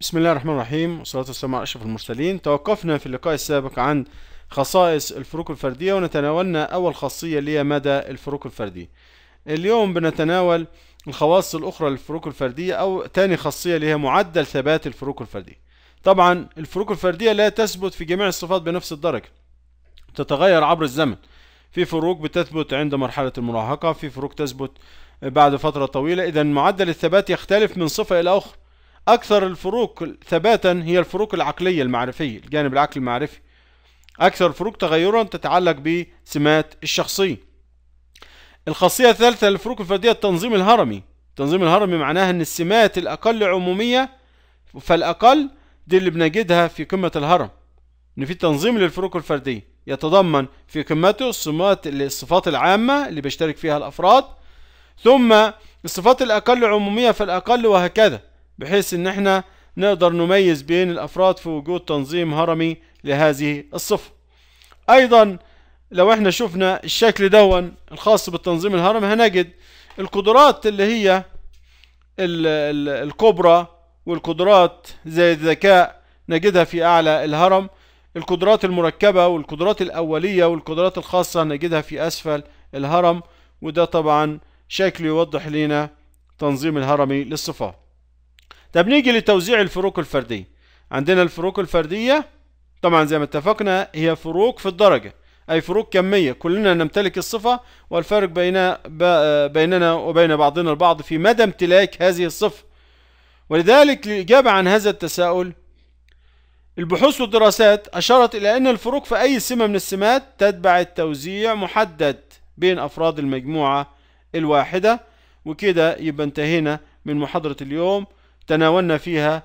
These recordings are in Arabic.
بسم الله الرحمن الرحيم والصلاة والسلام على أشرف المرسلين توقفنا في اللقاء السابق عن خصائص الفروق الفردية ونتناولنا أول خاصية اللي هي مدى الفروق الفردية اليوم بنتناول الخواص الأخرى للفروق الفردية أو تاني خاصية اللي هي معدل ثبات الفروق الفردية طبعا الفروق الفردية لا تثبت في جميع الصفات بنفس الدرجة تتغير عبر الزمن في فروق بتثبت عند مرحلة المراهقة في فروق تثبت بعد فترة طويلة إذا معدل الثبات يختلف من صفة إلى أخرى أكثر الفروق ثباتا هي الفروق العقلية المعرفية الجانب العقلي المعرفي أكثر الفروق تغيرا تتعلق بسمات الشخصية الخاصية الثالثة للفروق الفردية التنظيم الهرمي التنظيم الهرمي معناها أن السمات الأقل عمومية فالأقل دي اللي بنجدها في قمة الهرم إن في تنظيم للفروق الفردية يتضمن في قمته الصفات الصفات العامة اللي بيشترك فيها الأفراد ثم الصفات الأقل عمومية فالأقل وهكذا بحيث ان احنا نقدر نميز بين الافراد في وجود تنظيم هرمي لهذه الصفة ايضا لو احنا شفنا الشكل دون الخاص بالتنظيم الهرمي هنجد القدرات اللي هي الكبرى والقدرات زي الذكاء نجدها في اعلى الهرم القدرات المركبة والقدرات الأولية والقدرات الخاصة نجدها في أسفل الهرم وده طبعا شكل يوضح لنا تنظيم الهرمي للصفات طب نيجي لتوزيع الفروق الفردية عندنا الفروق الفردية طبعا زي ما اتفقنا هي فروق في الدرجة أي فروق كمية كلنا نمتلك الصفة والفرق بين بيننا وبين بعضنا البعض في مدى امتلاك هذه الصفة ولذلك الإجابة عن هذا التساؤل البحوث والدراسات أشارت إلى أن الفروق في أي سمة من السمات تتبع التوزيع محدد بين أفراد المجموعة الواحدة وكده يبقى انتهينا من محاضرة اليوم تناولنا فيها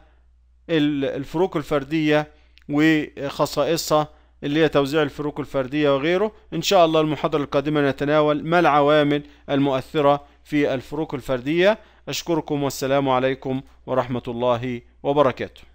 الفروق الفردية وخصائصها اللي هي توزيع الفروق الفردية وغيره إن شاء الله المحاضرة القادمة نتناول ما العوامل المؤثرة في الفروق الفردية أشكركم والسلام عليكم ورحمة الله وبركاته